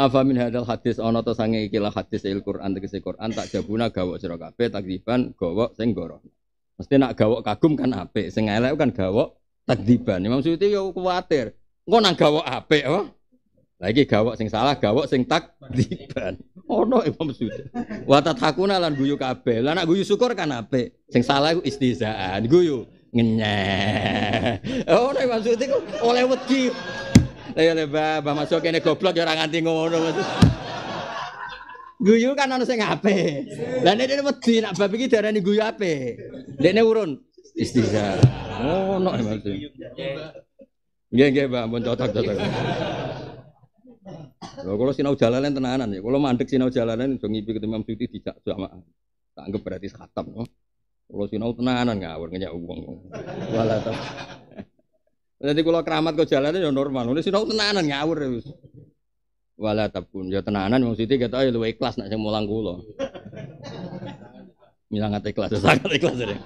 Afa min hadal hadis ana to sange ikilah hadis il Quran tegese Quran tak jabuna gawok sira kabeh takdiban gawok sing goro. Mesti nak gawok kagum kan apik, sing elek kan gawok takdiban. Imam Suyuti yo kuwatir. Engko nang gawok apik apa? Lagi gawok sing salah, gawok sing takdiban. Ono oh, Imam Suyuti. Wa tatakuna lan guyu kabeh. Lah nak guyu syukur kan apik. Sing salah iku istizaan, guyu ngenyek. Ono oh, Imam Suyuti oleh wedi. Lah le ya, Mbah, Mbah Masuk kene goblok ya ora nganti ngono. Guyu kan ana sing apik. Lah nek dene wedi nak bab iki diarani guyu apik. Dene urun istiza. Ngono oh, ya, maksud. Nggih nggih Mbak, mun cocok-cocok. Lho kula sinau jalanan tenanan ya. Kalau mandek sinau jalanan iso ngipi ketemu Imam tidak dijak jamaah. Tak anggap berarti khatam. Kalau sinau tenanan ngawur nyek wong. Walah jadi kalau keramat kau jalan itu ya normal. ini sudah tenanan ngawur. Ya Wala tabun. Ya tenanan maksudnya kata ayo lu ikhlas nak saya mulang Milang Ngilang ate ikhlas, ya sangat ikhlas ya.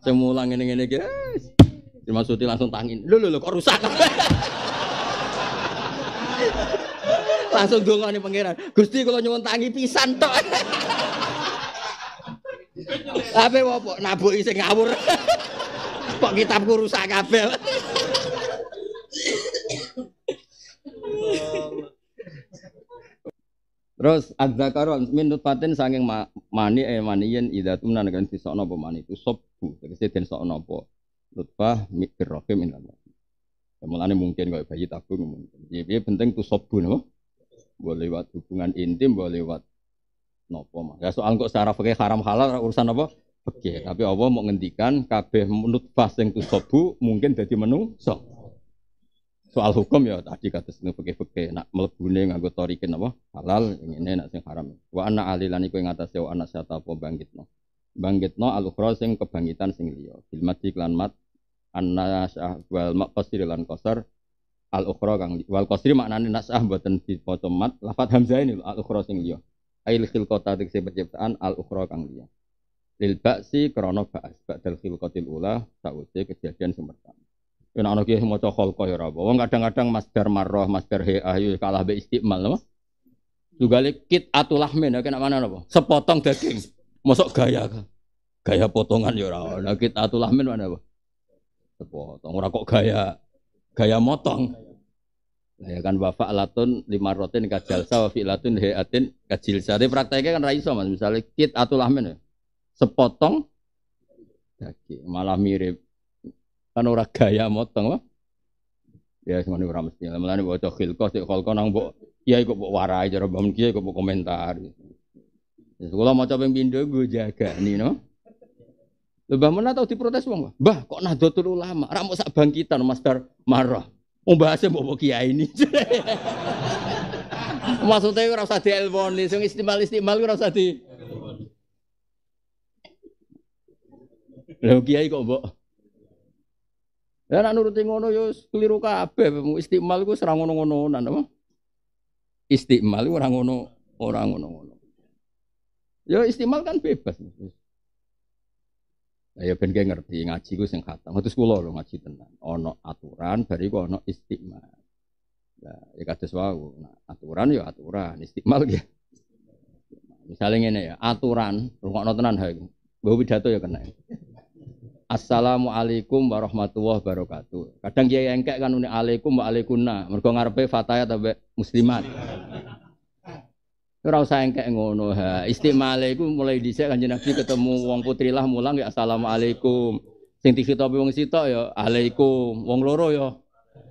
Saya mulang ini, guys. iki. suti langsung tangin. Lulu lho kau kok rusak. langsung dongane pangeran. Gusti kalau nyuwun tangi pisan toh. Apa opo nabu iseng ngawur. Kok kitabku rusak kabel. Terus adzakaron min nutfatin saking mani eh idatum idza tumna kan sisokno apa mani itu sobu tegese den sokno apa nutfah birrofi min Allah. Ya, mungkin kok bayi tabung mungkin. Jadi ya, penting tu sobu nopo. Boleh lewat hubungan intim, boleh lewat nopo mah. Ya soal kok secara pakai haram halal urusan apa? Oke, Tapi Allah mau ngendikan kabeh nutfah sing tu sobu mungkin menu menungso soal hukum ya tadi kata sini pakai peke nak melebune nganggo torikin apa halal ini ini nak sing haram wa anak alilani yang ngatasi wa anak sehat apa bangkitno bangkitno no ukhra sing kebangkitan sing liya bil mati klan mat anak sah wal maqsir lan qasar alukro kang wal qasri maknane nasah mboten dipaca mat lafat hamzah ini alukro sing liya ail khilqata penciptaan kang liya lil ba'si krana ba'as ba'dal khilqatil ula sakwise kejadian sing pertama Yen ana kiye maca khalqa ya Wong kadang-kadang masdar marrah, masdar hi'ah ayu kalah be istimal juga Tugale kit atulahmin kena mana apa? Sepotong daging. Mosok gaya gaya potongan ya ora ana kit atulahmin mana apa? Sepotong ora kok gaya gaya motong. Nah, ya kan bapak latun lima rotin kajalsa wafi latun heatin kajilsa. sari. prakteknya kan raiso mas. Misalnya kit atau lahmin ya. Sepotong daging malah mirip Kan ora gaya motong wah. Ya semuanya ora mesti. Mulane waca khilqah sik kholqah nang mbok kiai kok mbok warai cara bangun kiai kok mbok komentar. Ya sekolah maca ping pindho nggo jagani no. lebah mana Mun tau diprotes wong, bah, kok Nahdlatul Ulama, ra mau sak bangkitan Mas Dar marah. Mau bahasnya mbok kiai ini. Maksudnya di usah dielponi, sing istimal-istimal ora rasa di. Lalu kiai kok mbok Ya nak nuruti ngono yo keliru kabeh istimal ku serang ngono nan apa? istimal ora ngono ora ngono-ngono. Ya istimal kan bebas. Nah, ya ben ngerti ngaji ku sing khatam. Terus kula lho ngaji tenan. Ono aturan bariku ono istimal Nah, ya kados wau. Nah, aturan yo aturan, istimal ya. Misalnya ini ya, aturan, rumah nontonan ha iku. Mbok pidato ya kena. Assalamualaikum warahmatullahi wabarakatuh. Kadang kiai engkek kan unik alaikum wa alaikunna. Mergo ngarepe fatayat muslimat. Ora usah engkek ngono ha. Istimale iku mulai dhisik Kanjeng Nabi ketemu wong putri lah mulang ya assalamualaikum. Sing dikitopi wong sitok ya alaikum. Wong loro ya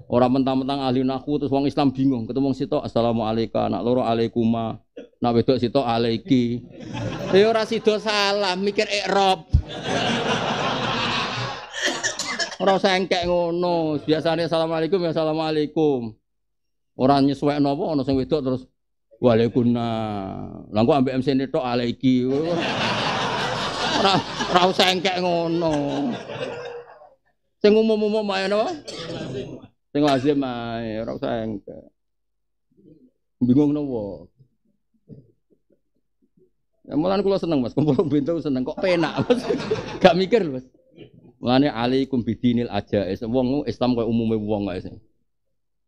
Orang mentang-mentang ahli naku terus wong Islam bingung ketemu wong sitok assalamualaikum anak loro alaikuma nak wedok sitok alaiki. Ya ora sida salah mikir ikrob. Rasa engkek ngono. biasanya assalamualaikum ya assalamualaikum. Orang nyesuai nopo, orang sing wedok terus walaikuna. Langkau ambil ambek MC tok alaiki. Ora engkek ngono. Sing umum-umum main nopo. Sing lazim main. ora engkek. Bingung nopo? Ya, Mulan kulo seneng mas, kumpul bintang seneng kok penak mas, gak mikir mas. Mulane alaikum bidinil aja es. Wong Islam kaya umume wong kok es.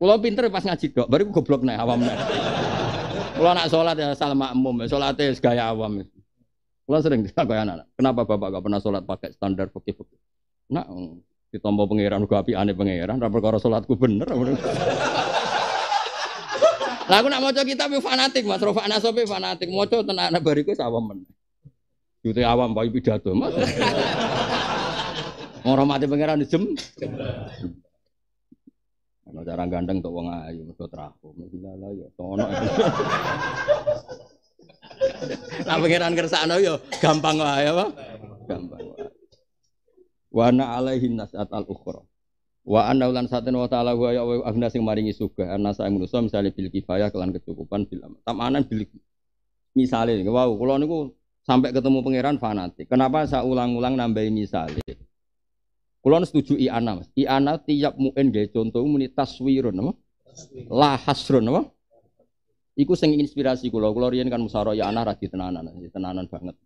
Kulo pinter pas ngaji dok, ku goblok nek awam nek. Kulo nak salat ya asal makmum, e gaya awam. Kulo sering ditakoni anak-anak, kenapa bapak gak pernah salat pakai standar fikih-fikih? Nak ditompo pangeran uga aneh pangeran, ra perkara salatku bener. Lah aku nak maca kitab fanatik Mas Rofa Nasope fanatik, maca tenan bariku awam men. Jute awam bayi pidato Mas. Ngormati pangeran jem. Ana cara gandeng tok wong ayu mergo trapo. Lha ya tono. Lah pangeran kersakno ya gampang wae apa? Gampang wae. Wa ana alaihi nasat al ukhra. Wa anna ulan satin wa ta'ala wa ya agna sing maringi sugih anasa ing manusa misale bil kifayah kelan kecukupan bil tamanan bil misale wow kula niku sampai ketemu pangeran fanatik. Kenapa saya ulang-ulang nambahi misalnya? Kulon setuju ana, mas. i ana tiap mu'in gaya contoh muni taswirun apa? La hasrun apa? Iku sing inspirasi kulo. Kulo rian kan musaroh ya ana rati tenanan tenanan banget.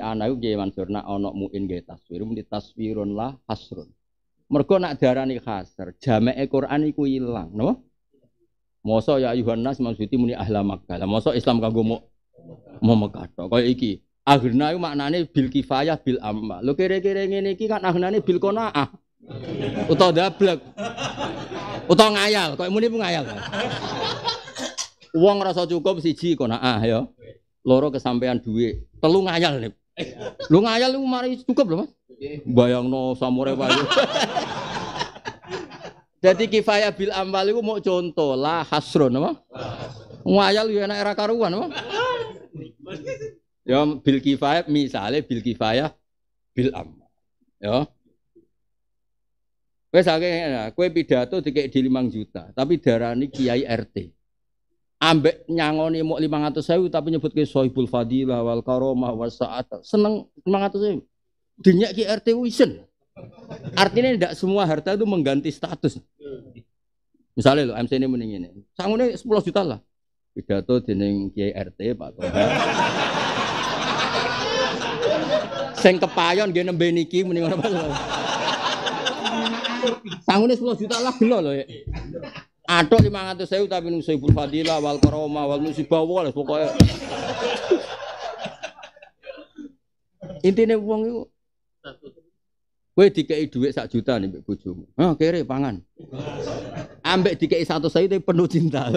ana iku gaya mansur nak onok mu'in gaya taswir muni taswirun lah hasrun. Mergo nak darani hasr, ekor ani ku hilang, nama Mosok ya ayuhan nas muni ahla Makkah. Mosok Islam kagumu mau mau Kau iki, akhirnya itu maknanya bil kifayah bil amma. Lo kira-kira ini iki kan ini bil qanaah. atau dablek. atau ngayal, kok ini pun ngayal. uang rasa cukup siji ah ya. Loro kesampaian duit, telu ngayal nih. Lu ngayal lu mari cukup loh Mas. bayang no samurai bayu Jadi kifayah bil amal itu mau contoh lah hasron apa? Ngayal ya enak era karuan apa? Ya bil kifayah misalnya bil kifayah bil am. Ya. Wes saking kowe pidato dikek di 5 juta, tapi darani kiai RT. Ambek nyangoni mau ribu tapi nyebut ke Sohibul Fadilah wal Karomah wa Sa'at. Seneng ribu. Dinyak ki RT wisen. Artinya tidak semua harta itu mengganti status. Misalnya lo MC ini mending ini, sanggulnya 10 juta lah. Pidato dening Kiai RT Pak Tohar. Sing kepayon nggih nembe niki muni ngono Pak. Sangune 10 juta lah gelo lho. Atok 500.000 tapi nung Sayyidul fadila wal karoma wal musibah wal pokoke. Intine wong iku Kowe dikei dhuwit sak juta nih mbek bojomu. Hah, kere pangan. Ambek dikei satu sayu tapi penuh cinta.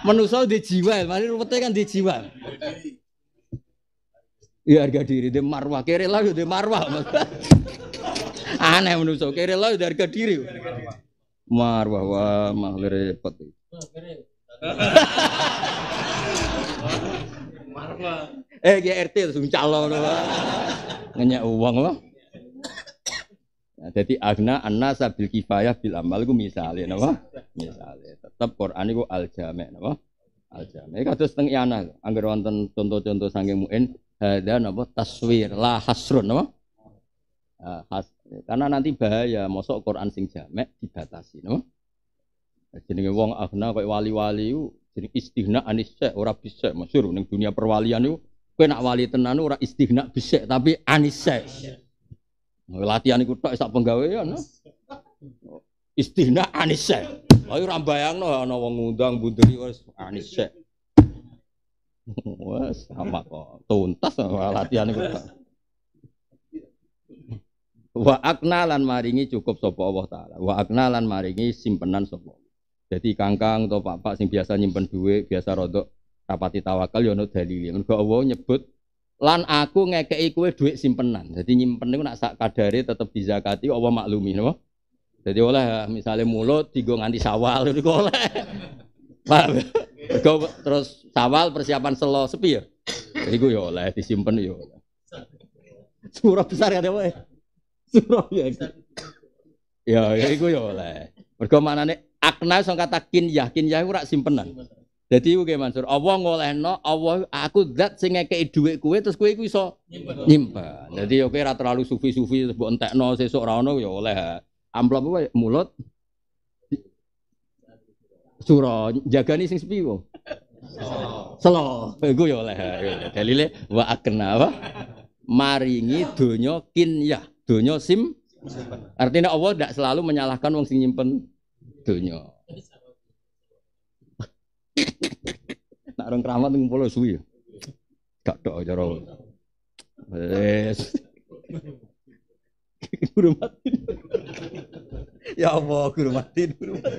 Menusa di jiwa, mari rupete kan di jiwa. Ya harga diri, dia marwah. Kere lah, dia marwah. Aneh menurut saya. Kere lah, dia harga diri. Marwah, wah, mah repot. eh, GRT langsung calon. Ngenyak uang loh. Nah, jadi agna anna sabil kifayah bil amal ku misalnya, napa? misalnya, tetap Quran itu al jami' napa? Al jami'. Kados teng iana anggere wonten contoh-contoh saking muin hada eh, napa taswir la hasrun napa? Uh, eh, has, karena nanti bahaya mosok Quran sing jamek dibatasi napa? Eh, jenenge wong Agna koyo wali-wali ku jeneng istihna anis ora bisa masyhur ning dunia perwalian itu kowe nak wali tenan ora istihna bisa tapi anis nah, Latihan iku tok sak penggawean. Ya, istihna anis sek. Lah ora bayangno ana wong ngundang bunderi wis anis sek. Wes sama kok. Tuntas latihan itu. Wa aknalan maringi cukup sapa Allah taala. Wa aknalan maringi simpenan sapa. Jadi kangkang atau pak-pak sing biasa nyimpen duit, biasa rodok rapati tawakal yono ya ono dalile. Mergo Allah nyebut lan aku ngekeki kowe duit simpenan. Jadi nyimpen niku nak sak kadare tetep dizakati Allah maklumi napa? Jadi oleh misalnya mulut digo nganti sawal itu oleh. Mergo terus sawal persiapan selo sepi ya. Iku ya oleh disimpen ya Surah besar kan ya wae. Surah ya. Ya ya iku ya oleh. Mergo manane akna sing kata kin yakin ya ora simpenan. Jadi oke Mansur, Allah no, Allah aku zat sing ngekeki dhuwit kowe terus kowe iku iso nyimpen. Dadi yo ya kowe ora terlalu sufi-sufi terus mbok entekno sesuk ora ono ya oleh. Amplop mulut Suro, jagani sing sepi wong. Selo. gue ya oleh. Ya. Dalile wa kenapa? Maringi dunyo kin ya, dunyo sim. Artinya Allah tidak selalu menyalahkan wong sing nyimpen donya. Nak orang keramat ngumpul suwi. Ya. Gak tok cara. Wes guru mati. ya Allah, guru mati, guru mati.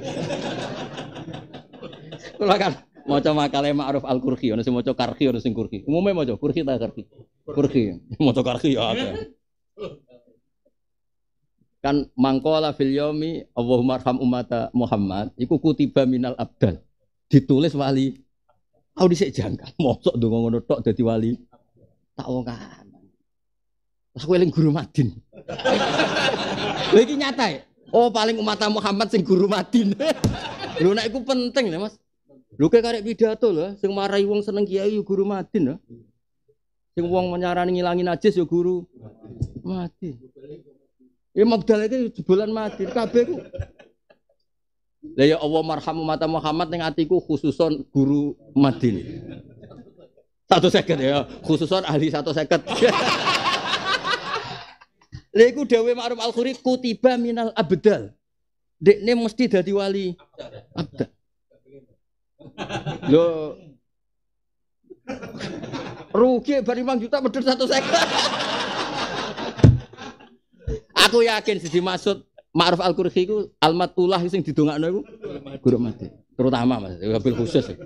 Kula kan maca makale Ma'ruf al qurqi ono sing maca Karhi, ono sing Qurqi. Umume maca Qurqi ta Karhi. Qurqi. Maca Karhi ya ada. Kan mangkola fil yomi Allahumma arham ummata Muhammad iku kutiba minal abdal. Ditulis wali. Aku dhisik jangkal, mosok ndonga ngono tok dadi wali. Tak kan. Terus kowe guru Madin. lagi nyata ya. Oh paling umat Muhammad sing guru Madin. lu nek penting ya Mas. lu kayak karek pidato loh sing marai wong seneng kiai guru Madin loh Sing wong menyarani ngilangin aja yo guru Madin. Ya mabdal iki jebolan Madin kabe ku. Lah ya Allah marham umat Muhammad ning atiku khususon guru Madin. Satu seket ya, khususon ahli satu seket. Lha dawe Ma'ruf Al-Khuri kutiba minal abdal. Dekne mesti dadi wali abdal. Lo, Rugi bari juta medhur satu seket. Aku yakin sisi maksud Ma'ruf Al-Qurhi iku almatullah sing didongakno iku guru mati. Terutama Mas, habil khusus. Ya.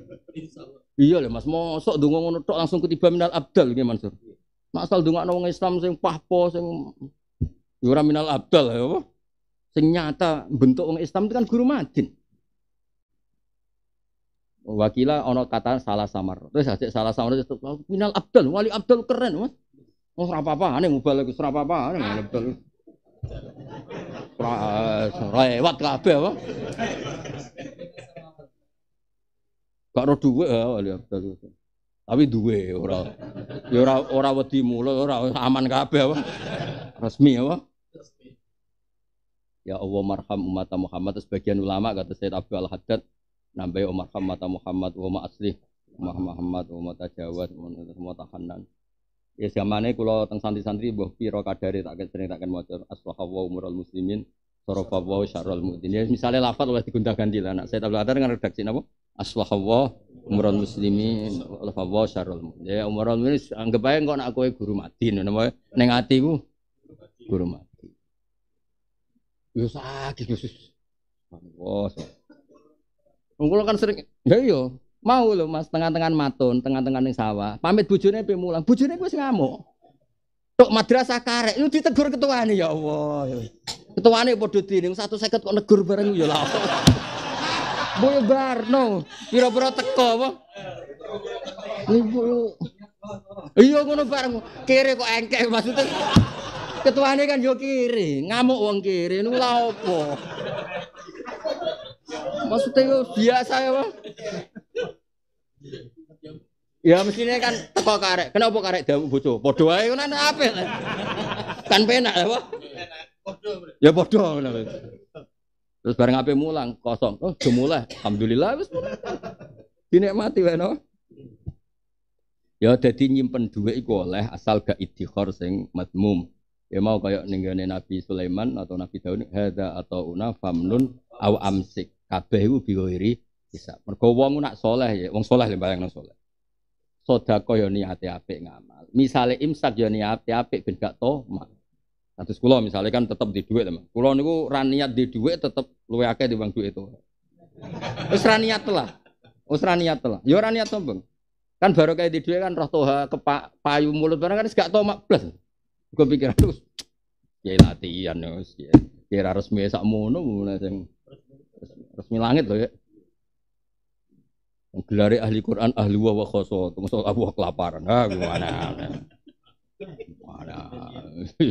Iya lah Mas, mosok donga ngono langsung ketiba minal abdal nggih Mansur. Masal dongakno wong Islam sing pahpo sing Yura ya minal abdal ya. Sing Ternyata bentuk orang Islam itu kan guru madin. Wakila ono kata salah samar. Terus aja salah samar itu minal abdal, wali abdal keren, Mas. Oh, serapa apa-apa, ane mubalek aneh apa-apa, ane abdal. Rewat kabeh apa? Gak ro duwe ya, wali abdal. Tapi dua, orang, Ya orang wedi mulo, orang aman kabeh apa? Resmi apa? Resmi. Ya Allah marham umat Muhammad sebagian ulama kata Said Abu Al Haddad nambahi Umar Muhammad Muhammad wa asli Umar Muhammad wa tajawat wa tahanan. Ya zamane kula teng santri-santri mbuh pira kadare tak sering tak maca asbaha wa umurul muslimin sarafa syarul syarrul mu'min. Ya misale lafal oleh digonta-ganti lah nak Said Abdul Haddad dengan redaksi napa? Asbaha umurul muslimin wa syarrul mu'min. Ya umurul muslimin anggap ae engko nak kowe guru mati Nama ning atiku Guru mati. Yo sakit Yesus. Oh, Wong kan sering, ya yo, mau loh Mas, tengah-tengah matun, tengah-tengah ning sawah. Pamit bojone pe mulang. Bojone wis ngamuk. Tok madrasah karek, lu ditegur ketuane ya Allah. Ketuane padha satu 150 kok negur bareng ya lah. Boyo Barno, pira-pira teko apa? Iya ngono bareng kere kok engkek maksudnya. Ketuane kan yo kiri, ngamuk wong kiri niku lah opo? Maksudnya itu biasa ya, Bang. Ya mestinya kan teko karek. Kenapa karek damu bojo? Padha wae kan ya Kan penak ya, Pak. Ya padha Terus bareng apa mulang kosong. Oh, do Alhamdulillah wis. Dinikmati wae no. Ya jadi nyimpen duit itu oleh asal gak idikhor sing madmum. Ya mau kayak ninggalin Nabi Sulaiman atau Nabi Daud hada atau una famnun aw amsik. Kabeh iku biwiri bisa. Mergo wong nak soleh ya, wong soleh lho bayangno soleh. Sodako yo ya niate apik ngamal. Misale imsak yo ya niate apik ben gak ma. Terus kula misalnya kan tetap di duit teman. Kula niku ra niat di duit tetap luwe akeh timbang duit itu. Wis ra niat telah. Wis ra telah. Yo ya ra niat Kan baru kayak di duit kan roh toha kepak payu mulut barang kan gak tomak blas. Gue pikir terus ya latihan ya, kira resmi sak mono mulai resmi langit loh ya. Gelari ahli Quran ahli wa wa khoso, termasuk aku kelaparan. Ah gimana? Mana?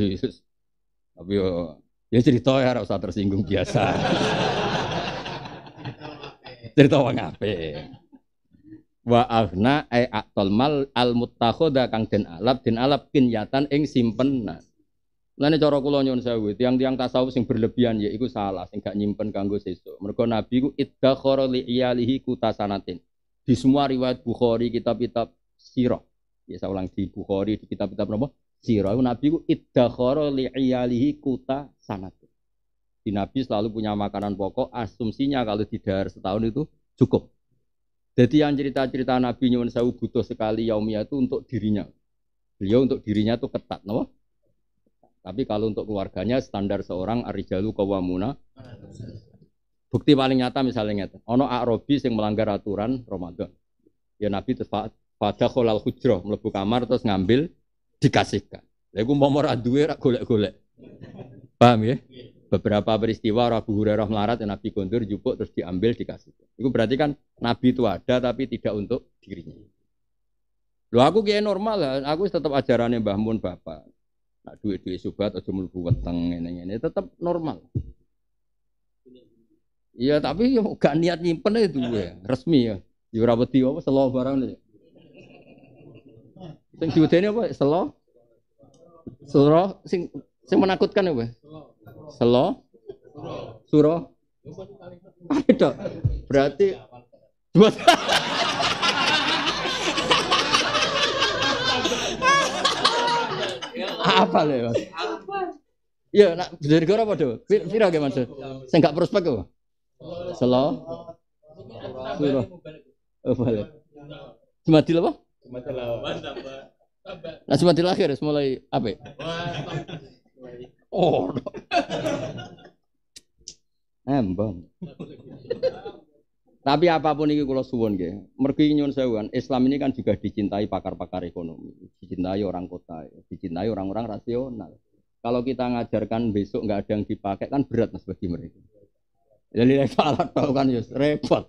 Tapi yo, ya cerita ya harus tersinggung biasa. cerita wong apik wa aghna ai aqtal mal al muttakhadha kang den alap den alap kinyatan ing simpenan nah, Lane cara kula nyuwun sewu, tiang-tiang tasawuf sing berlebihan ya iku salah, sing gak nyimpen kanggo sesuk. Mergo Nabi ku iddakhara li iyalihi kutasanatin. Di semua riwayat Bukhari, kitab-kitab sirah. Ya saya ulang di Bukhari di kitab-kitab napa? Sirah. Nabi ku iddakhara li iyalihi kutasanatin. Di Nabi selalu punya makanan pokok, asumsinya kalau di daerah setahun itu cukup. Jadi yang cerita-cerita Nabi nyuwun Sewu butuh sekali Yaumiyah itu untuk dirinya. Beliau untuk dirinya itu ketat, no? Tapi kalau untuk keluarganya standar seorang Arijalu Kawamuna. Bukti paling nyata misalnya nyata. Ono akrobi yang melanggar aturan Ramadan. Ya Nabi terus pada kholal hujroh melebu kamar terus ngambil dikasihkan. Lagu mau mau duwe golek-golek. Paham ya? beberapa peristiwa Rabu Hurairah melarat dan ya Nabi Gondor jupuk terus diambil dikasih. Itu berarti kan Nabi itu ada tapi tidak untuk dirinya. lo aku kayak normal lah, aku tetap ajarannya Mbah Mun Bapak. nak duit-duit subat atau mlebu weteng ngene-ngene tetap normal. Iya, tapi ya gak niat nyimpen itu ya, resmi ya. Ya ora wedi apa selo barang ini. Sing diwedeni apa selo? Selo sing sing menakutkan ya. Selo. Selo? Suro? Ada. Berarti dua apa lho mas iya nak dari gora apa tuh pira gimana tuh saya nggak prospek kok selo suro apa oh, balik cuma di apa nah cuma di akhir mulai apa Oh. Embang. Tapi apapun ini kalau suwon gak, Mergi nyuwun sewan. Islam ini kan juga dicintai pakar-pakar ekonomi, dicintai orang kota, dicintai orang-orang rasional. Kalau kita ngajarkan besok nggak ada yang dipakai kan berat mas bagi mereka. Jadi alat tahu kan yus repot.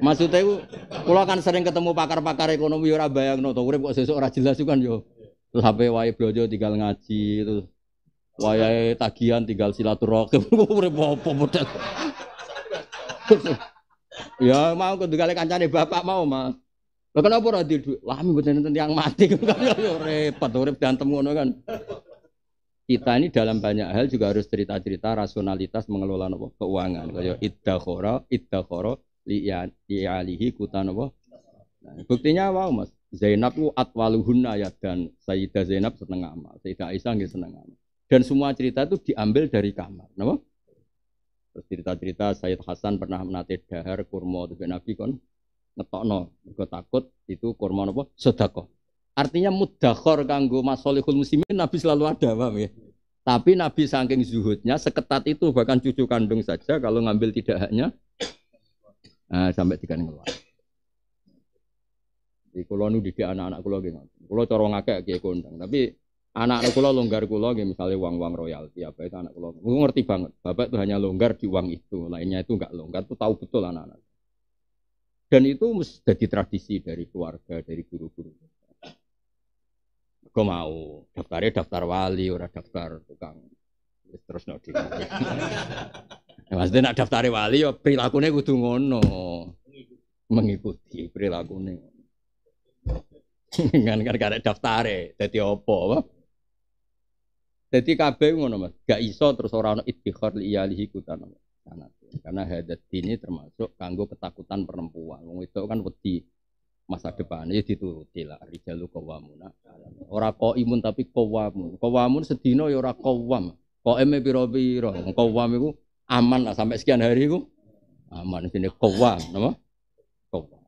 Maksudnya itu, kalau kan sering ketemu pakar-pakar ekonomi ora bayang no, urip kok sesuatu orang jelas itu kan yo. Terus HP wae blojo tinggal ngaji terus wayai ya, tagihan tinggal silaturahim. Urip apa model. Ya mau ketika kancane bapak mau mah. Lah kenapa ora di Lah mboten yang mati yo ya, ya, repot urip dantem ngono kan. Kita ini dalam banyak hal juga harus cerita-cerita rasionalitas mengelola nopo keuangan. Kaya iddakhara iddakhara li'alihi kutan nopo. Nah, buktinya wow Mas. Zainab ku atwaluhunna ya dan Sayyidah Zainab seneng amal, Sayyidah Aisyah nggih seneng amal. Dan semua cerita itu diambil dari kamar. Kenapa? Terus cerita-cerita Sayyid Hasan pernah menate dahar kurma tuh Nabi kan, ngetokno mergo takut itu kurma apa? Sedekah. Artinya mudakhor kanggo masolihul muslimin Nabi selalu ada, paham ya? Tapi Nabi saking zuhudnya seketat itu bahkan cucu kandung saja kalau ngambil tidak haknya uh, sampai tiga ngeluar. Di kulo nu di anak-anak kulo gitu. Kulo corong akeh kayak kondang, tapi anak anak kula longgar kula nggih misalnya uang-uang royalti apa itu anak kula. Kula ngerti banget. Bapak itu hanya longgar di uang itu, lainnya itu enggak longgar, itu tahu betul anak-anak. Dan itu mesti jadi tradisi dari keluarga, dari guru-guru. Gue mau daftarnya daftar wali, ora daftar tukang terus no di. Ya, maksudnya nak daftar wali ya perilakunya kudu ngono. Mengikuti perilakunya. kan kan karek daftare dadi apa apa jadi kabeh ngono Mas, gak iso terus ora ono idtikhar li iyalihi kutana. Karena hadat ini termasuk kanggo ketakutan perempuan. Wong itu kan wedi masa depan ya dituruti lah rijalu qawamuna. Ora imun tapi qawamun. Qawamun sedina ya ora qawam. Qaime pira-pira. Qawam iku aman lah sampai sekian hari iku aman sini qawam, napa? Qawam.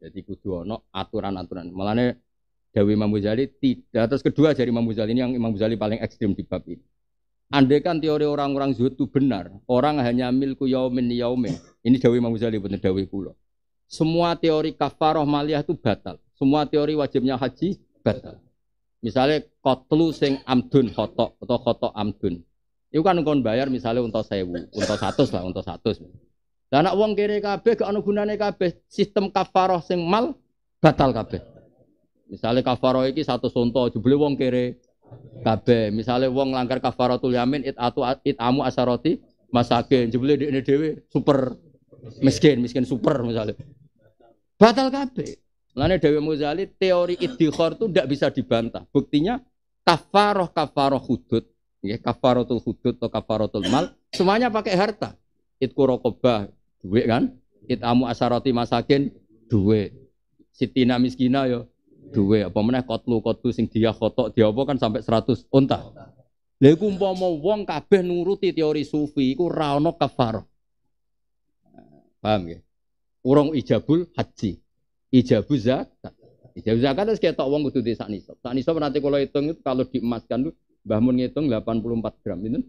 Jadi kudu ono aturan-aturan. Mulane Dawi Imam Ghazali tidak. atas kedua dari Imam Ghazali ini yang Imam Ghazali paling ekstrim di bab ini. Andai kan teori orang-orang zuhud itu benar, orang hanya milku yaumin yaumin. Ini Dawi Imam Ghazali benar Dawi Pulau. Semua teori kafaroh maliyah itu batal. Semua teori wajibnya haji batal. Misalnya kotlu sing amdun khotok atau khotok amdun. Itu kan kon bayar misalnya untuk sewu, untuk satu lah, untuk satu. Dan anak uang kiri kabeh, gak ada gunanya kabeh. Sistem kafaroh sing mal batal kabeh. Misalnya kafaro iki satu contoh, jebule wong kere kabeh. Misalnya wong langgar kafaratul yamin it atu it amu asaroti masakin jebule ini dewi super miskin, miskin super misalnya. Batal kabeh. Lane Dewi Muzali teori idhikor itu tidak bisa dibantah. Buktinya kafaro kafaro hudud, ya kafarotul hudud atau kafarotul mal, semuanya pakai harta. Itku kurokoba duit kan, amu asaroti masakin duit, sitina miskina yo duwe apa meneh kotlu kotlu sing dia kotok dia apa kan sampai 100 unta. Lha iku umpama wong kabeh nuruti teori sufi iku ra ono kafarah. Paham ya? Urung ijabul haji. Ijabu zakat. Ijabu zakat terus ketok wong kudu di sak nisab. Sak nisab nanti kalau hitung itu kalau diemaskan tuh Mbah Mun ngitung 84 gram itu.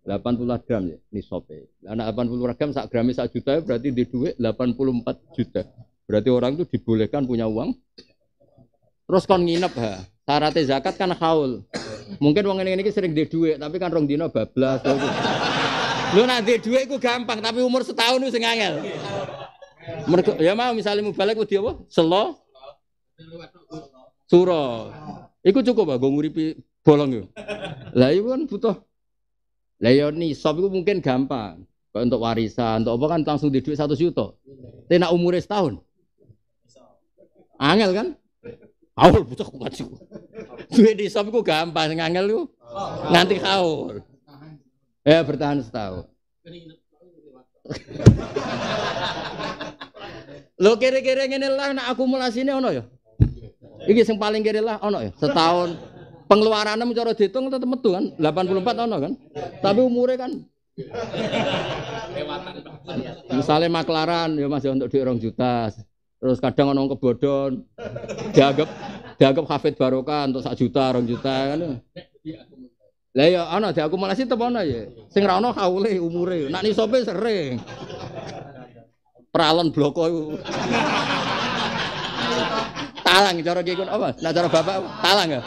80 gram ya nisabe. Lah 80 gram sak gramnya sak juta berarti di duit 84 juta. Berarti orang itu dibolehkan punya uang Terus kon nginep ha. Syaratnya zakat kan haul. Mungkin wong ini ini sering di duit, tapi kan rong dino bablas. Lu nanti duit ku gampang, tapi umur setahun itu sengangel angel. ya mau misalnya mau balik udah apa? Selo. Suro. Iku cukup ah gue nguripi bolong yuk. Lah itu kan butuh. Lah ya nih, sob itu mungkin gampang. Kok untuk warisan, untuk apa kan langsung di duit satu juta. tena umur setahun. Angel kan? Awal butuh aku ngaji. Duit di shop gampang, ngangel lu. Nanti haul. Ya bertahan setahun. Lo kira-kira ini lah nak akumulasinya ono ya. Iki yang paling kira lah ono ya. Setahun pengeluarannya cara dihitung tetap metu kan 84 ono kan. Tapi umurnya kan Misalnya maklaran ya masih ya untuk di orang juta, Terus kadang orang kebodohan dianggap dianggap hafid barokah untuk satu juta, orang juta kan. Lah ya ana diakumulasi sih ana ya. Sing ra ono kaule umure. Nak nisope sering. peralon bloko iku. Talang cara gue, apa? Nah cara bapak talang ya.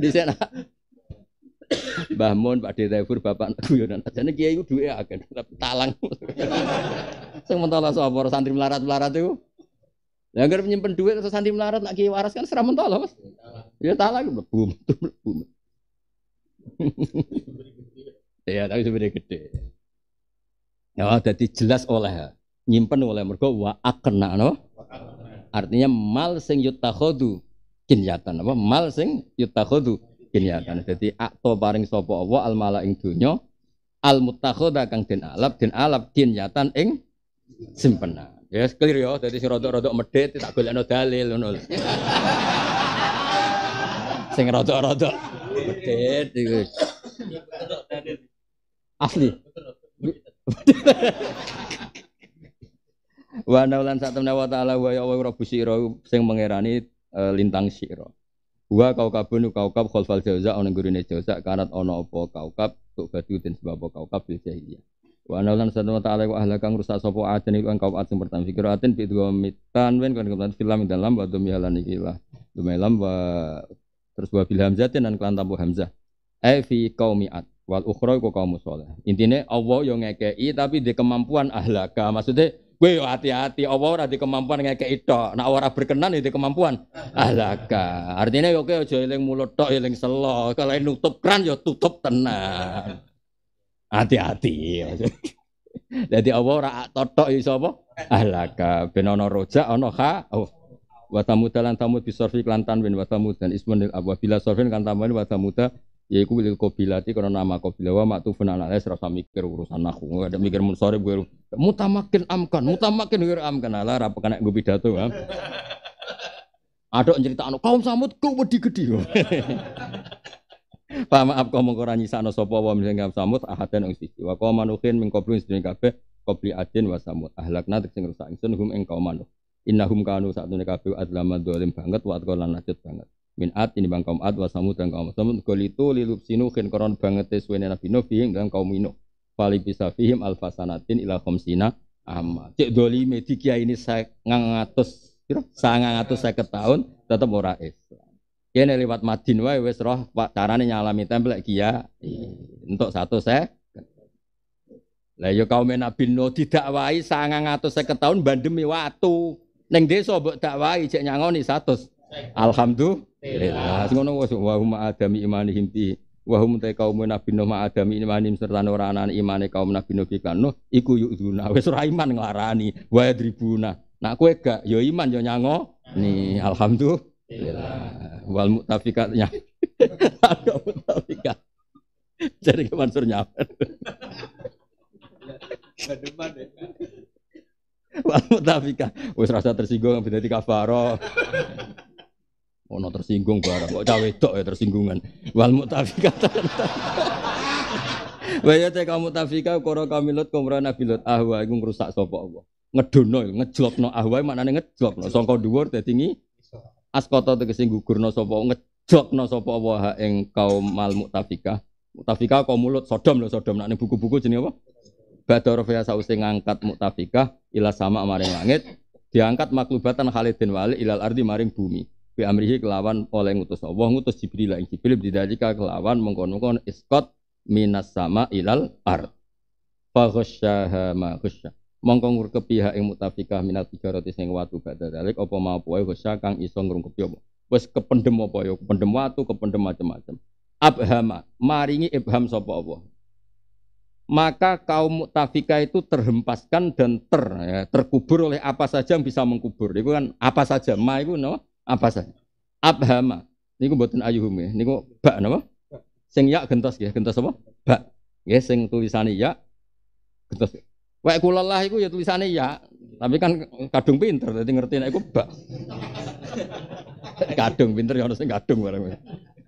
di sana Mbah Mun, Pak Detefur, Bapak guyonan. Jane kiai iku duwe akeh, tapi talang. Sing mentolo sapa santri melarat-melarat itu. Ya agar menyimpan duit atau santri melarat nak kiai waras kan seram mentolo, Mas. Ya talang belum. mlebu. Ya tapi sebenarnya gede. Ya jadi jelas oleh nyimpen oleh mereka wa akna no. Artinya mal sing yutakhodu kinyatan apa mal sing yutakhodu kiniyatan. Jadi akto paring sopo Allah al mala ing dunyo al muttakhadha kang den alap den alap tan ing simpena Ya yes, clear ya, jadi si rodok-rodok tidak tak no dalil nol sing rodok-rodok medhit Asli. Wa naulan satamna wa ta'ala wa ya wa rabbu sira sing mengerani eh, lintang siro Wa kaukabun kaukab khalfal jauza ana gurine jauza karat ana apa kaukab tuk batu den sebab kaukab bil jahiliyah. Wa ana lan sadama ta'ala wa ahla kang rusak sapa aden iku kang kaukat sing pertama fikir aden bi dua mitan wen kan kemudian film dalam wa dumi halan iki lah. Dumailam wa terus wa bil hamzatin dan kelan tampu hamzah. Ai fi qaumiat wal ukhra iku kaum saleh. Intine Allah yo ngekeki tapi di kemampuan ahlaka. Maksudnya Gue yo hati-hati, Allah ora di kemampuan kayak itu Nak ora berkenan ya itu kemampuan. Alaka. Ah, Artinya yo kowe aja mulut tok, yang selo. Kalau yang nutup kran yo tutup tenang, Hati-hati. Jadi Allah ora totok iso apa? Alaka. Ah, ben ana rojak ana kha. Oh. Wa tamuda lan tamud bisorfi kelantan ben wa tamud dan ismun apabila sorfin kan tamuda wa tamuda yaiku lil qabilati karena nama qabila wa maktufun ala es rasa mikir urusan aku ada mikir sore gue Mutamakin amkan, mutamakin wir amkan. Ala ra kena nggo pidato. Adok anu kaum samud ku wedi gedhi. Pak maaf kau mengkorani nyisakno sapa wa misalnya kaum samud ahadan ing siji. Wa qaum manuhin min qablu sedene kabeh qabli adin wa samud. Ahlakna sing rusak ingsun hum ing kaum manuh. Innahum kanu satune kabeh adlama dolim banget wa atqalan najat banget. Min at ini bang kaum ad wa samud dan kaum samud. kau itu sinuhin koron banget wene nabi nuh yang dalam kaum minuh fali bisafihim alfasanatin ila khamsina amma. Cek doli di ini saya ngangatus kira sangang saya ketahun tetap ora Islam. Kene lewat Madin wae wis roh pak carane nyalami templek kia untuk satu saya lah yo kaum Nabi Nuh didakwai sangang ngatus saya ketahun bandemi watu. Neng desa mbok dakwai cek nyangoni satu. Alhamdulillah. Ngono wae adami wahum te kaum nabi nuh ma'adami ini manim serta noranan anak imane kaum nabi nuh kan nuh iku yuk duna wes raiman ngelarani wae dribuna nak kue gak yo ya iman yo ya nyango nih alhamdulillah wal mutafikatnya ada mutafikat jadi ke Mansur nyaman wal mutafikat wis rasa tersinggung dadi kafaro Ono tersinggung barang kok cawe tok ya tersinggungan. Wal mutafikata. Waya teh kamu tafika koro kamilut kumra nabilut ahwa iku ngrusak sapa Allah. Ngedono ngejlokno ahwa maknane ngejlokno sangka dhuwur dadi ngi askata tegese gugurno sapa ngejlokno sapa apa ha ing kaum mal mutafika. Mutafika kau mulut Sodom loh Sodom Nani buku-buku jenenge apa? Badar fa sause ngangkat mutafika ila sama maring langit diangkat maklubatan Khalid bin Walid ilal ardi maring bumi bi amrihi kelawan oleh ngutus Allah ngutus Jibril ing Jibril bidzalika kelawan mengkono iskot minas sama ilal ard fa ghasyaha ma ghasya mongko ngurkepi ha ing mutafikah minat roti sing watu badha dalik apa mau wae ghasya kang iso ngrungkepi apa wis kependem apa ya kependem watu kependem macam-macam abhama maringi ibham sapa apa maka kaum mutafika itu terhempaskan dan ter ya, terkubur oleh apa saja yang bisa mengkubur itu kan apa saja ma itu no? Apa saja? Abhama. Niku mboten ayuhum ya. Niku bak nama Sing ya gentos ya, gentos apa? Bak. Ya sing tulisane yak gentos. wa kula lah iku ya tulisane ya, tapi kan kadung pinter dadi ngerti nek iku bak. kadung pinter ya ono kadung bareng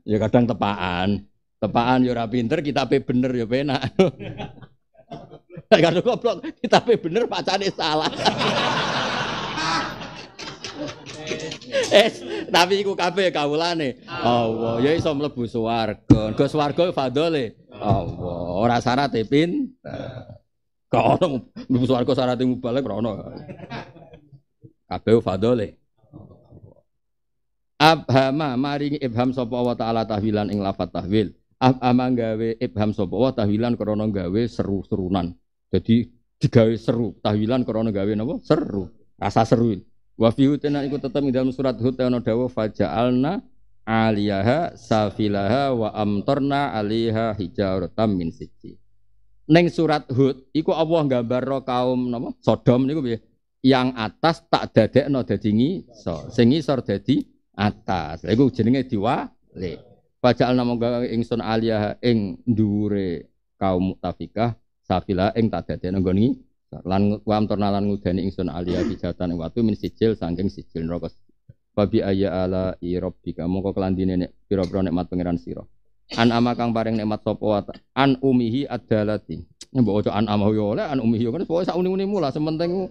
Ya kadang tepaan. Tepaan ya ora pinter, pe bener ya penak. kadung goblok, pe bener pacane salah. Es, tapi iku kabeh kawulane Allah. Ya iso mlebu swarga. Go swarga fadole Allah. Ora syarat pin. Kok ono mlebu swarga syarat mubalek ora ono. Kabeh fadole. Abhama maringi ibham sapa wa taala tahwilan ing lafat tahwil. Abhama gawe ibham sapa wa tahwilan krana gawe seru-serunan. Jadi digawe seru, tahwilan krana gawe napa? Seru. Rasa seru. Wa fi hutena iku tetep ing dalam surat Hud ana dawuh faja'alna aliyaha safilaha wa amtarna aliha hijaratam min sijil. Neng surat Hud iku Allah gambar kaum napa Sodom niku piye? Yang atas tak dadekno dadi ngisor, sing ngisor dadi atas. Lha iku jenenge diwalik. Pajal namangga ingsun aliyah ing dhuwure kaum mutafikah safila ing tak dadekno nggon lan wam tornalan ngudani ingsun alia bijatan watu min sijil saking sijil neraka Fabi ayya ala irabbika mongko kelandine nek pira-pira nikmat pangeran siro An ama kang paring nikmat sapa an umihi adalati. Mbok ojo an ama yo oleh an umihi kan pokoke sak uni-unimu lah sementing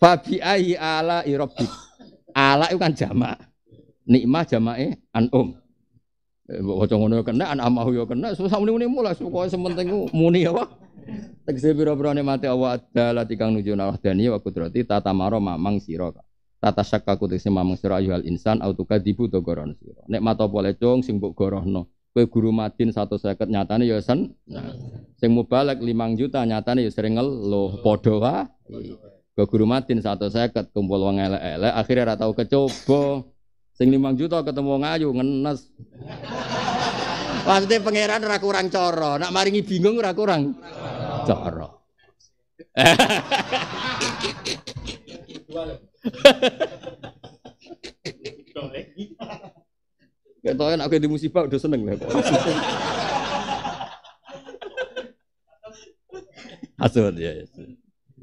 Fabi ayya ala irabbik. Ala itu kan jama Nikmah eh an um. Eh, mbok waca ngono yo ya kena, anak amahu yo ya kena, susah muni-muni suka pokoke muni apa? Tegese pira-pirane mati Allah adalah tikang nuju nalah dani wa kudrati tata maro mamang sira. Tata syakka kudrati mamang sira al insan autuka dibu to goron sira. Nek mata boleh cong sing mbok gorohno. Kowe guru madin 150 nyatane ya sen. Sing mubalek 5 juta nyatane ya sering ngeluh padha wae. Ke guru madin 150 kumpul wong elek-elek akhire ra tau kecoba. Sing limang juta ketemu ayu ngenes. Maksudnya pangeran ora kurang cara, nak maringi bingung ora kurang cara. kan aku di musibah udah seneng lah Asal ya, ya.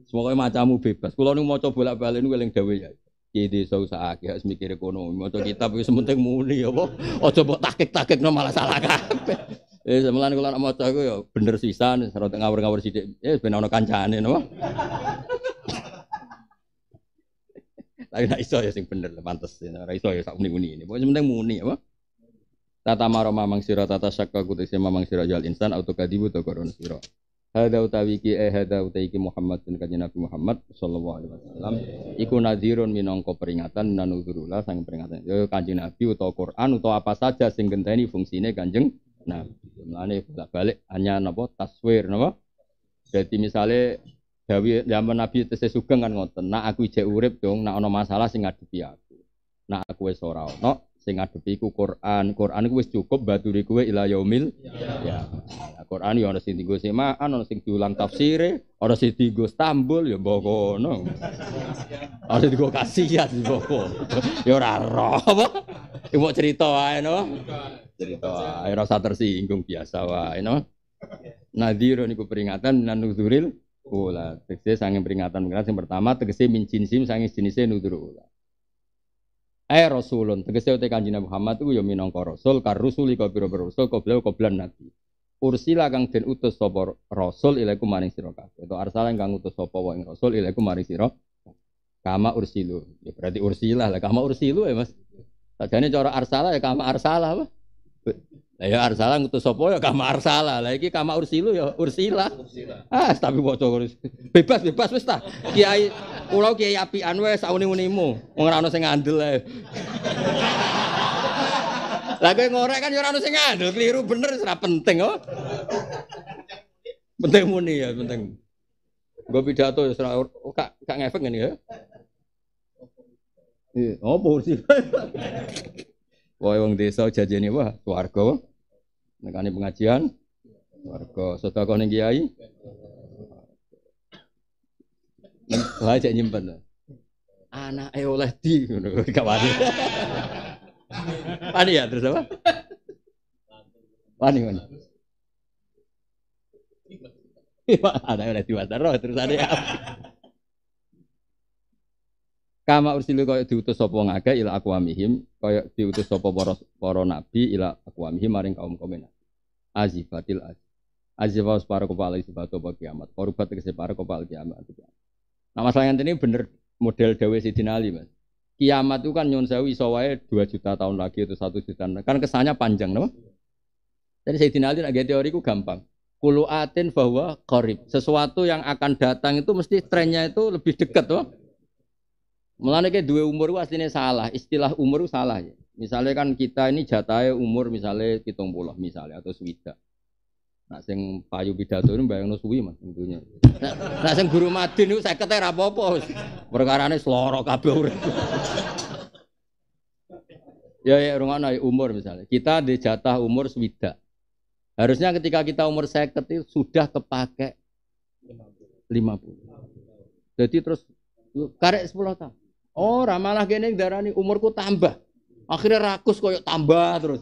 Semoga macammu bebas. Kalau nu mau coba balik balik nu yang dawuh ya. Ki desa usahake harus mikir ekonomi. Maca kitab wis penting muni ya apa. Aja mbok takik-takikno malah salah kabeh. Eh semelan kula nek maca iku ya bener sisan, serot ngawur-ngawur sithik. Eh ben ana kancane napa. Tapi nek iso ya sing bener pantes. Ora iso ya sak muni-muni. Pokoke penting muni apa. Tata maro mamang sira tata syakka kutu mamang sira jal insan auto kadibu to korona sira. Hada utawi ki eh hada utawi ki Muhammad dan kanjeng Nabi Muhammad sallallahu alaihi wasallam iku nadhirun minangka peringatan dan uzurullah sang peringatan. yo ya, kanjeng Nabi utawa Quran utawa apa saja sing genteni fungsine kanjeng Nabi. Mulane balik hanya napa taswir napa. Jadi misalnya Dawi zaman Nabi tese sugeng kan ngoten, nak aku ijek urip dong, nak ana masalah sing ngadepi aku. Nak aku wis ora ana, Sing ngadepi ku Quran, Quran ku wis cukup baturi kowe ila yaumil ya. ya. Quran ya ana sing dienggo semaan, ana sing diulang tafsire, ana sing dienggo stambul ya mbok kono. Ana dienggo kasihan ya mbok Ya ora apa? Iku ya cerita wae no. Cerita wae rasa tersinggung biasa wae no. Nadhir niku peringatan nan nuzuril ula. Tegese sange peringatan peringatan sing pertama tegese min jinsim sange jenise nudur ula. Ae eh, rasulun tegese kanji kanjeng Muhammad itu ya minangka rasul rusuli ka pira-pira rasul ka beliau nabi. Ursila kang den utus sapa rasul ilaiku maring sira kabeh. Atau arsala kang utus sapa wa ing rasul ilaiku maring Kama ursilu. Ya berarti ursila lah kama ursilu ya Mas. Sadane cara arsala ya kama arsala apa? Lah ya arsala ngutus sapa ya kama arsala. Lah iki kama ursilu ya ursila. ursila. Ah, tapi waca bebas bebas wis ta. Kiai kula kiai apian wae sauni-unimu. Wong ora ono sing ngandel Lah kowe ngorek kan ya ora ono ngandel, keliru bener ora penting oh. penting muni ya penting. Gue pidato ya serah, oh, kak kak ngefek gini ya. Iya, oh ursila. Wah, emang desa jajene wah, warga. Nekani pengajian warga kau ning kiai. Lah cek nyimpen. Anak eh oleh di kawan. Pani ya terus apa? Pani mana? Anak oleh di terus ada apa? Kama ursilu kaya diutus sapa ngakeh ila aqwamihim, kaya diutus sapa para para nabi ila aqwamihim maring kaum kaum Azifatil az. Azifah para kepala isbatu apa kiamat. Korubat tegese para kepala kiamat. Nah masalah yang ini bener model Dawe si dinali Mas. Kiamat itu kan nyun sewu iso wae 2 juta tahun lagi atau 1 juta. Kan kesannya panjang, no? Jadi dinali Ali teori teoriku gampang. Kuluatin bahwa korib. Sesuatu yang akan datang itu mesti trennya itu lebih dekat, loh. Mulane ke dua umur aslinya salah, istilah umur salah ya. Misalnya kan kita ini jatahnya umur misalnya pitung puluh misalnya atau swida. Nah sing payu pidato ini bayang suwi Mas tentunya. Nah, sing guru madin niku saya kata apa-apa. Perkara ini seloro kabur. ya ya naik umur misalnya. Kita di jatah umur swida. Harusnya ketika kita umur saya itu sudah kepake lima puluh Jadi terus karek sepuluh tahun. Ora oh, malah darah darani umurku tambah. Akhirnya rakus koyok tambah terus.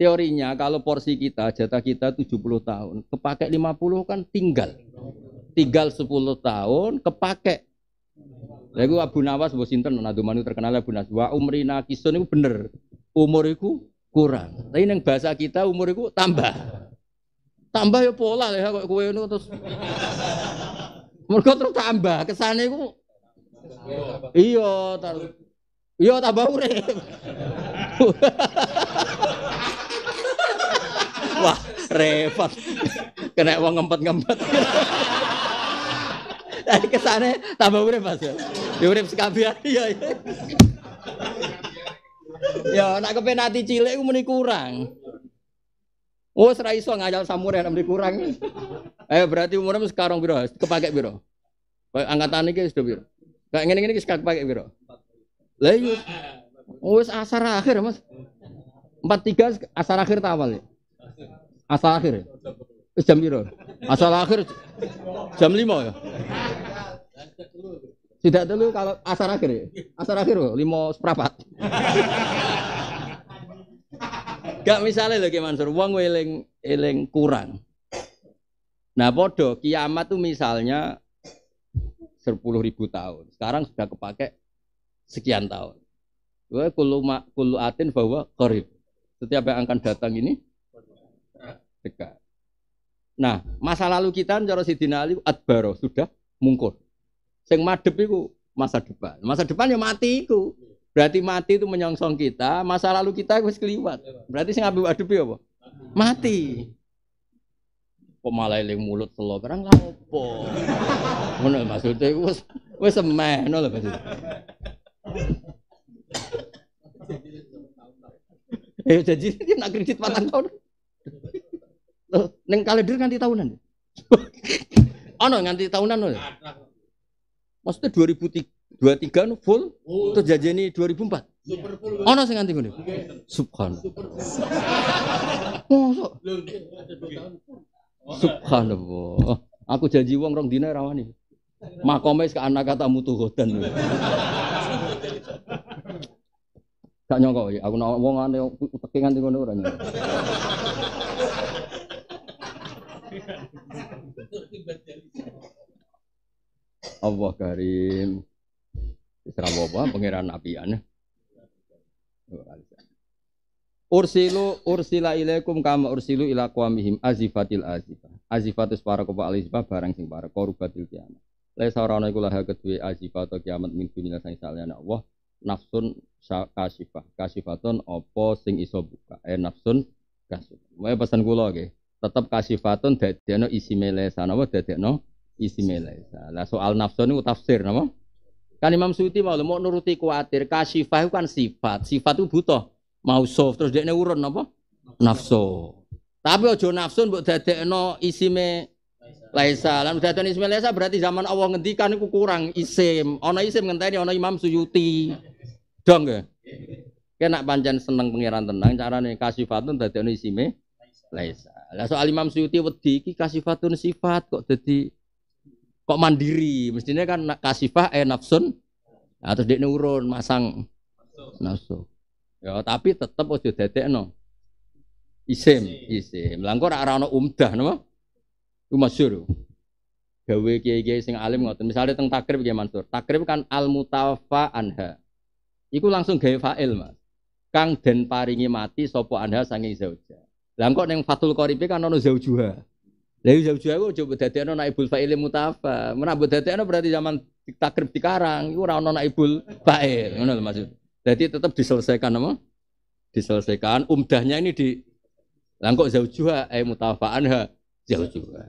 Teorinya kalau porsi kita, jatah kita 70 tahun, kepake 50 kan tinggal. Tinggal 10 tahun, kepake. Lha iku Abu Nawas mbok sinten ana dumanu terkenal Abu Nawas. Wa umrina kisun iku bener. umuriku kurang. Tapi yang bahasa kita umur tambah. Tambah ya pola ya kok kowe terus. Mergo terus tambah, kesane iku Iya, iya tak iya, iya tambah urip. Wah, repot. Kena wong ngempet-ngempet. Tadi kesane tambah urip Mas. Ya, ya urip sekabian iya iya. Ya nak kepenati cilik ku muni kurang. Oh, ora iso ngajal samurai ya, nek kurang. Eh berarti umurnya sekarang biro, kepake biro. Angkatan ini sudah biro. Kayak ngene ini kisah pakai biru. Lalu, iya. Oh, asar akhir, Mas. empat tiga asar akhir tak awal ya? Asar akhir. Ya? jam biro Asar akhir jam lima ya. Tidak dulu kalau asar akhir ya? Asar akhir loh, lima seperempat. Gak misalnya lagi Ki Mansur, uang eling eling kurang. Nah, podo kiamat tuh misalnya sepuluh ribu tahun. Sekarang sudah kepake sekian tahun. Wa atin bahwa korib. Setiap yang akan datang ini dekat. Nah, masa lalu kita cara si Dinali adbaro sudah mungkur. Sing madep itu masa depan. Masa depan ya mati itu. Berarti mati itu menyongsong kita, masa lalu kita harus keliwat. Berarti sing ngambil adepi ya apa? Mati kok malah eling mulut telo barang lah opo ngono maksudnya wis wis semeh ngono lho maksudnya Ayo janji nak kredit patang tahun. Neng kalender nganti tahunan. oh nganti tahunan loh. Maksudnya 2003 23 nu full, terus 2004. Super full. Oh sing nganti Subhan. Super. Oh, Subhanallah. Aku janji wong rong dina wani. Makome ke anak kata mutu godan. Gak nyongko iki, iya. aku nak wong ane teki nganti ngono ora nyongko. Allah karim. Wis ra apa-apa pangeran apian. Ursilu ursila ilaikum kama ursilu ila qawmihim azifatil azifah. Azifatus para kopa alizifah barang sing para korubatil kiamat. Laisa ora ana iku laha kedue azifah kiamat min dunia sang saliyane Allah nafsun kasifah. kasifaton apa sing iso buka. Eh nafsun kasif. Wae pesan kula nggih. Tetep kasifaton dadekno isi melesa napa dadekno isi melesa. Lah soal nafsun niku tafsir napa? Kan Imam Suyuti mau nuruti kuatir kasifah itu kan sifat. Sifat itu butuh mausuf terus dia urun apa nafsu tapi ojo nafsu mbok no isime Laisa. Lan dadekno isime Laisa berarti zaman Allah ngendikan itu kurang isim. ono isim ngenteni ono Imam Suyuti. Dong ya. Kena pancen seneng pangeran tenang cara carane kasifatun dadekno isime Laisa. Lah soal Imam Suyuti wedi kasih fatun sifat kok jadi kok mandiri. Mestinya kan kasifah eh nafsun. Nah, dia urun masang nafsu. Ya, tapi tetap ojo no. Isim, isim. isem engko arano umdah no? Ku suruh Gawe kiai-kiai sing alim ngotot Misalnya tentang takrib kiai Mansur. Takrib kan al mutawafa anha. Iku langsung gawe fa'il, Mas. Kang den paringi mati sopo anha sangi zauja. Lah neng Fatul koripe kan no zaujuha. lewi zaujuha ku coba no naibul fa'il mutawafa. Menabut detek no berarti zaman takrib sekarang iku ora naibul fa'il. Ngono lho maksud. Jadi tetap diselesaikan apa? Diselesaikan. Umdahnya ini di langkok zaujuha eh mutafaan ha zaujuha.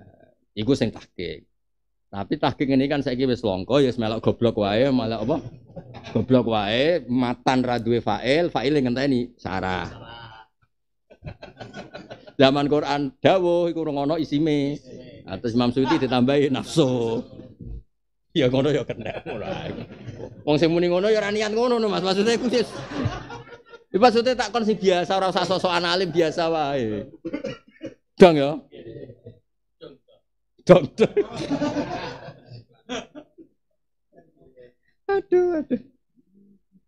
Iku sing tahqiq. Tapi tahqiq ini kan saiki wis longko ya melok goblok wae malah apa? Goblok wae matan ra duwe fa'il, fa'il ngenteni sarah. Zaman Quran dawuh iku ono isime. Atas Imam Suyuti ditambahi nafsu. Ya ngono ya kena. Wong sing muni ngono ya ora niat ngono no Mas. Maksudnya iku wis. maksudnya tak kon sing biasa ora usah sosokan alim biasa wae. Dong ya. Dong. aduh aduh.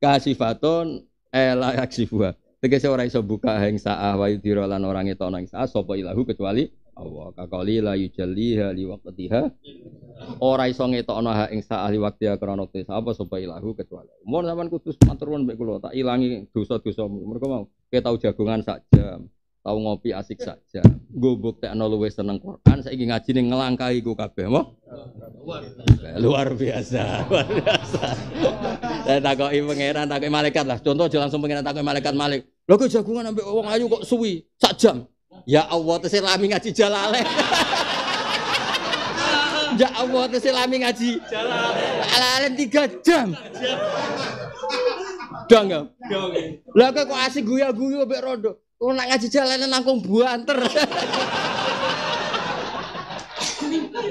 Kasifaton ela eh, yaksifuha. Tegese ora iso buka hengsa ah wa yudhira lan orang itu nang sa sapa ilahu kecuali Allah kakali la yujalliha liwaqtiha ora iso ngetokno ha ing sak ahli ya krana wektu sapa sapa ilahu kecuali mun sampean kudu maturun nuwun mbek kula tak ilangi dosa dosa mergo mau ke tau jagongan sak jam tau ngopi asik sak jam nggo buktekno luwih seneng Quran saiki ngajine ngelangkahi ku kabeh mo luar biasa luar biasa saya takoki pangeran takoki malaikat lah contoh jalan langsung pangeran takoki malaikat malik lho kok jagongan ambek wong ayu kok suwi sak jam Ya Allah, tesir lami ngaji jalale. ya Allah, tesir lami ngaji jalale. Jalale tiga jam. Udah enggak? Ya? Ya. Lah kok asik guya-guyu mbek rondo. Kok nak ngaji jalane nangkung buanter.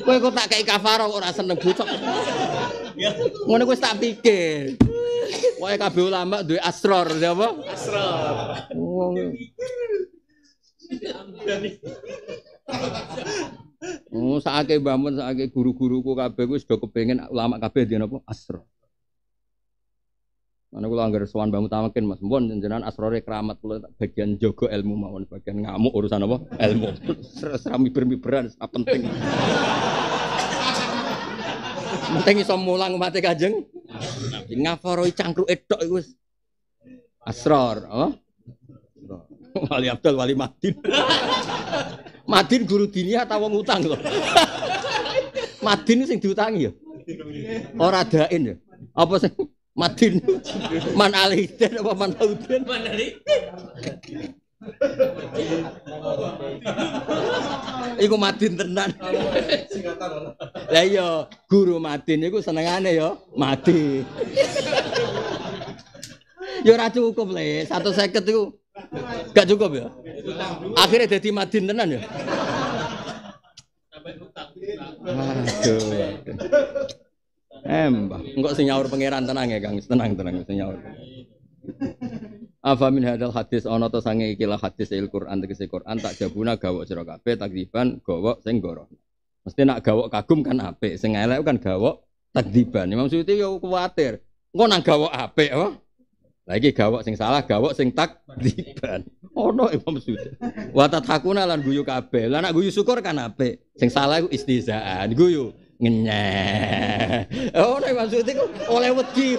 Kowe kok tak kei kafaro kok ora seneng bocok. Ngono kuwi tak pikir. Wae kabeh ulama duwe asror, ya apa? Asror dadi. Oh, saake mbamun saake guru-guruku kabeh wis do kepengin ulama kabeh dina apa asr. Mana kula anggere sowan mbamu tamakin Mas, mbon jenengan asrore keramat kula bagian jogo ilmu mawon bagian ngamuk urusan apa? Ilmu. Serami bermiberan penting. penting iso mulang umate Kanjeng. Nabi ngafaroi cangkruk etok iku wis asror, oh. Wali Abdul, Wali Madin. Madin guru dini atau wong utang loh. Madin sing diutangi ya. Ora dain ya. Apa sing Madin? Man aliden apa man auden? Man Iku Madin tenan. Lah iya, guru Madin iku senengane ya Madin. Ya ora cukup le, 150 iku Gak cukup ya? Akhirnya jadi madin tenan ya. Aduh. Embah, enggak sing pangeran tenang ya Kang, tenang tenang sing Afa min hadal hadis ana ta sange ikilah hadis il Quran tegese Quran tak jabuna gawok sira kabeh takdiban gawok sing goro. Mesti nak gawok kagum kan apik, sing elek kan gawok takdiban. maksudnya Suyuti yo kuwatir. Engko nang gawok apik oh lagi gawok sing salah, gawok sing tak diban. Ono oh, Imam Sudi. Wa tatakuna lan guyu kabeh. Lah nak guyu syukur kan apik. Sing salah iku istizaan. Guyu oh Ono Imam Sudi ku oleh wedi.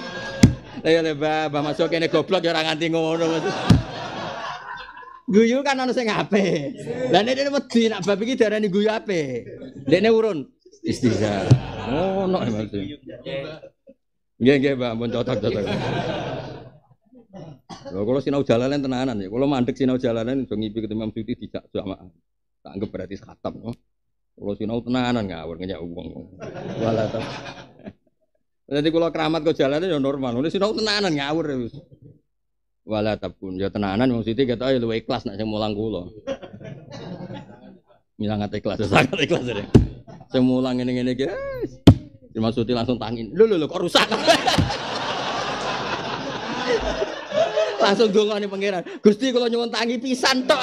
Lah ya Mbah, Mbah masuk kene goblok ya ora nganti ngono Guyu kan ono sing apik. Lah nek dene wedi nak bab iki diarani guyu ape dene urun istizaan. Ono Imam emang Nggih nggih Mbah, mun cocok-cocok. Kalau kalau sinau jalanan tenanan ya. Kalau mandek sinau jalanan iso ngipi ketemu Imam tidak tidak sama. Tak anggap berarti khatam. No. Kalau sinau tenanan ngawur ngeyak wong. Wala ta. Jadi kalau keramat kau jalanan ya normal. Ini sinau tenanan ngawur ya. Wala pun ya tenanan Imam kita kata lebih luwih ikhlas nek sing mulang kula. Milang ikhlas, ya, sangat ikhlas ya. Sing mulang ngene-ngene guys. Imam langsung tangin. Lho lho kok rusak. Langsung nih pangeran. Gusti kalau nyuwun tangi pisan tok.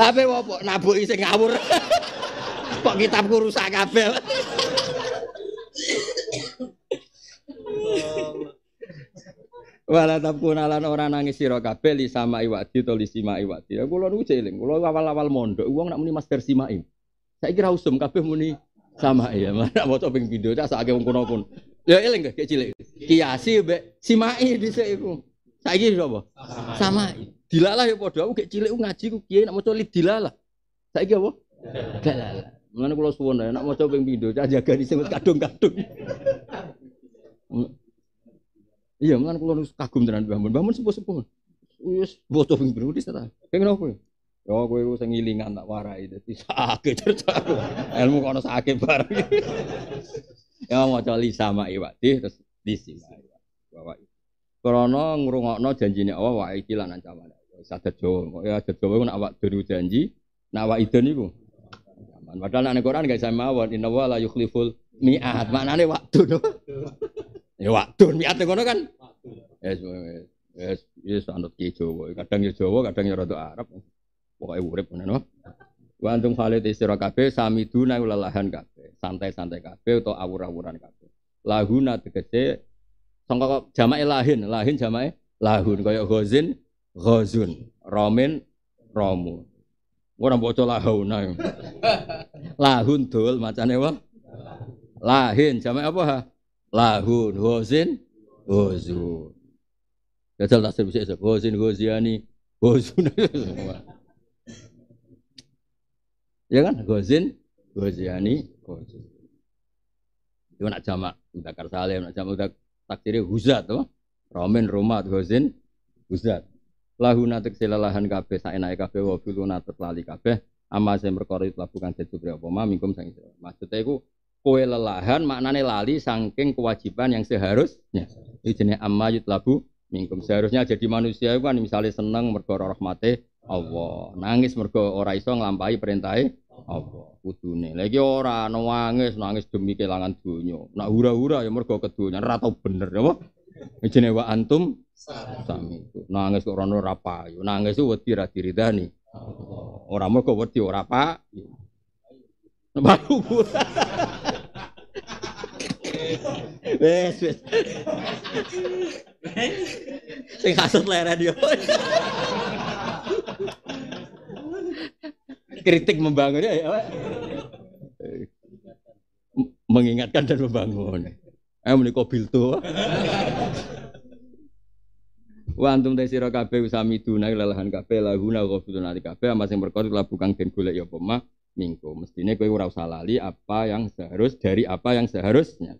Ape opo nabuki sing ngawur. Kok kitabku rusak kabel. Walau tabkun alan ora nangis sira kabeh li sama iwati to li sima iwati. Ya kula niku jeling, kula awal-awal mondok uang nak muni master simai. Saiki ra usum kabel muni sama iya. Mana mau ping video, tak sakake wong kuno. pun. Ya eling gak cilik. Kiasi mbek simai dhisik iku. Saiki apa? Sama. Dilalah ya padha aku gak cilik ngaji ku kiai nak maca lid dilalah. Saiki apa? Dilalah. mana kula suwun nak maca ping pindho cah jagani sing kadung-kadung. Iya, mana kula kagum tenan Mbah Mun. Mbah Mun sepuh-sepuh. Wis boto ping pindho wis ta. Pengen apa? Ya aku ya, ku sing ngilingan tak warai dadi sakit cerita aku. Ilmu kono sakit bareng. Ya mau li sama iwati terus li sama bawa ngurungokno janji janjine Allah wa iki lan ancaman. Ya, sadet Jawa. ya sadet Jawa nek awak dulu janji, nek awak idon niku. Padahal nek Quran gak sama mawon inna wa la yukhliful mi'at. Maknane waktu no. Ya waktu mi'at ngono kan. Yes, yes, yes, anut ki Jawa. Kadang ya Jawa, kadang ya rada Arab. Pokoknya urip ngono. Wa antum khalid istira kabeh sami duna lelahan kabeh santai-santai kafe atau awur-awuran kabeh. Lahuna tegese sangka jamae lahin, lahin jamae lahun kaya ghazin ghazun, ramin romu. Ora lahun lahauna. lahun dul macane Lahin jamae apa Lahun ghazin ghazun. Jajal tak sebut sebut ghazin ghaziani ghazun. ya kan ghazin ghaziani Kojo. Itu nak jamak Bakar Salim, nak jamak udah takdirnya huzat tuh. Romin Romat Gozin huzat. Lahu natek silalahan kabeh saenake kabeh wa filuna tetlali kabeh amma sing berkorit itu bukan jadi berapa ma mingkum sang itu. Maksudnya itu kowe lelahan maknane lali saking kewajiban yang seharusnya. Itu jenis amma yutlabu mingkum seharusnya jadi manusia itu kan misalnya seneng mergo rahmate Allah. Nangis mergo ora iso nglampahi perintahe Allah. Kudune. Lagi ora ana nangis, nangis demi kelangan donya. Nak hura-hura ya mergo kedonya ora tau bener apa? Jenenge wa antum sami. Nangis kok ora ora payu. Nangis wedi ra diridani. Ora mergo wedi ora payu. Baru Wes wes. Sing kasut leren yo. kritik membangun ya, ya mengingatkan dan membangun. Eh menika biltu. Wa antum ta sira kabeh usami naik lelahan kabeh lahuna ghafilun ali kabeh masih sing perkara la bukan ben golek ya apa mah minggu. Mestine kowe ora usah lali apa yang seharus dari apa yang seharusnya.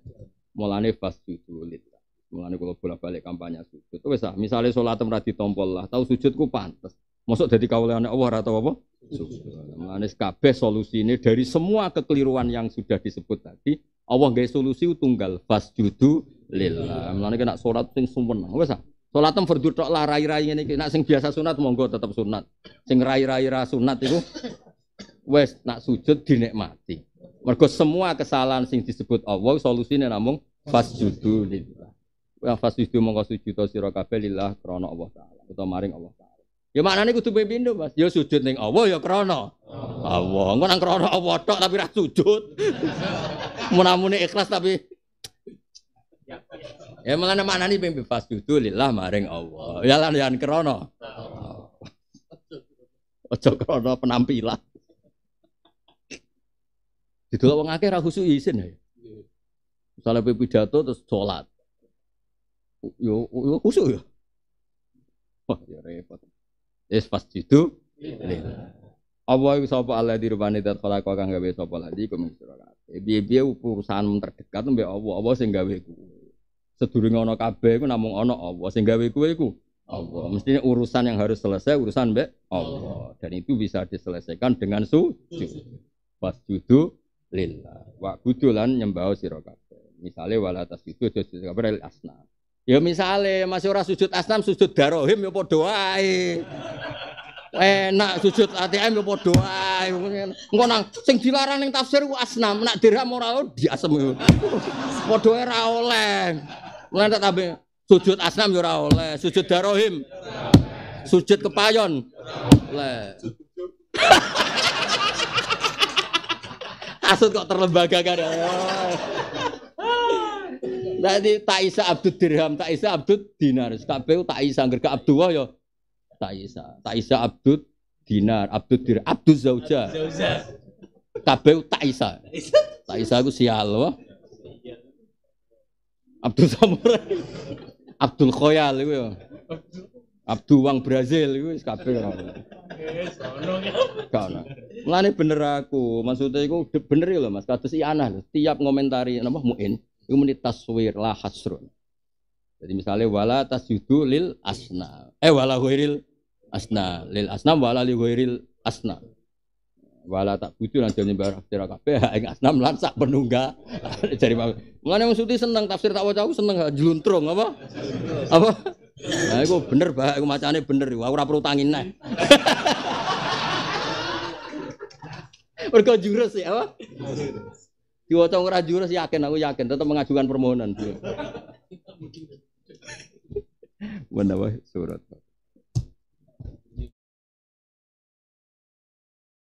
Mulane fasjudu lillah. Mulane kula bolak-balik kampanye sujud. Wis ah, misale salat ora ditompol lah, tau sujudku pantes. Masuk jadi kauliannya Allah atau apa? Manis kabeh solusi ini dari semua kekeliruan yang sudah disebut tadi, Allah gak solusi tunggal judu lillah. Manis kena sholat sing sumpen Apa sholat yang fardhu tok lah rai-rai ini. Kena sing biasa sunat monggo tetap sunat. Sing rai-rai ra sunat itu wes nak sujud dinikmati. Mergo semua kesalahan sing disebut Allah solusine namung fasjudu lillah. Wa fasjudu monggo sujud sira kabeh lillah krana Allah taala utawa maring Allah taala. Ya maknane kudu pindho, Mas. Ya sujud ning Allah ya krana. Allah. Engko nang krana Allah tok tapi ra sujud. Munamune ikhlas tapi Ya mana maknane ping bebas dudu lillah maring Allah. Ya lan yan krana. Aja krana penampilan. Didelok wong akeh ra khusyuk isin ya. Misalnya pidato terus sholat. Yo, yo khusyuk ya. Wah, ya repot. Is fasjidu iya. lillah. Allah iku sapa Allah di rupane dat khalaqa kang gawe sapa lali iku mesti ora kabeh. Piye-piye urusan terdekat mbek Allah, Allah sing gawe kuwe. Sedurunge ana kabeh iku namung ana Allah sing gawe kuwe iku Allah. Mestinya urusan yang harus selesai urusan mbek Allah. Dan itu bisa diselesaikan dengan sujud. Fasjudu iya. lillah. Wa kudulan nyembah sira kabeh. Misale wala itu sujud kabeh asna. Ya misalnya masih orang sujud asnam, sujud darohim ya podo Enak sujud ATM ya podo wae. nang sing dilarang ning tafsir ku asnam, nak dirham ora diasem yo. Podo oleh. Mulane tak tambe sujud asnam ya ora oleh, sujud darohim. Sujud kepayon. Oleh. Asut kok terlembaga kan. Ya. Tadi tak abdul abdu dirham, tak abdul abdu dinar. Kabeh tak isa ke abdul ya. Tak isa, tak dinar, abdul dirham, abdul zauja. Kabeh tak isa. Tak aku sial loh. Abdul Samurai. Abdul Khoyal iku ya. Abdul Wang Brazil iku wis kabeh ora. Ya. Mulane bener aku, maksudnya iku bener ya lho Mas, kados anah. lho, tiap ngomentari napa muin. Iku muni taswir la hasrun. Jadi misalnya wala tasjudu lil asna. Eh wala ghairil asna. Lil asna wala li ghairil asna. Wala tak butuh nanti nyembah sira kabeh ing asna lan sak penungga. Jadi mulane yang suti seneng tafsir tak waca seneng jluntrung apa? Apa? Nah, iku bener bah, iku macane bener. Aku ora perlu tangin neh. jurus ya apa? Diwaca ora jurus yakin aku yakin tetap mengajukan permohonan. Menawah surat.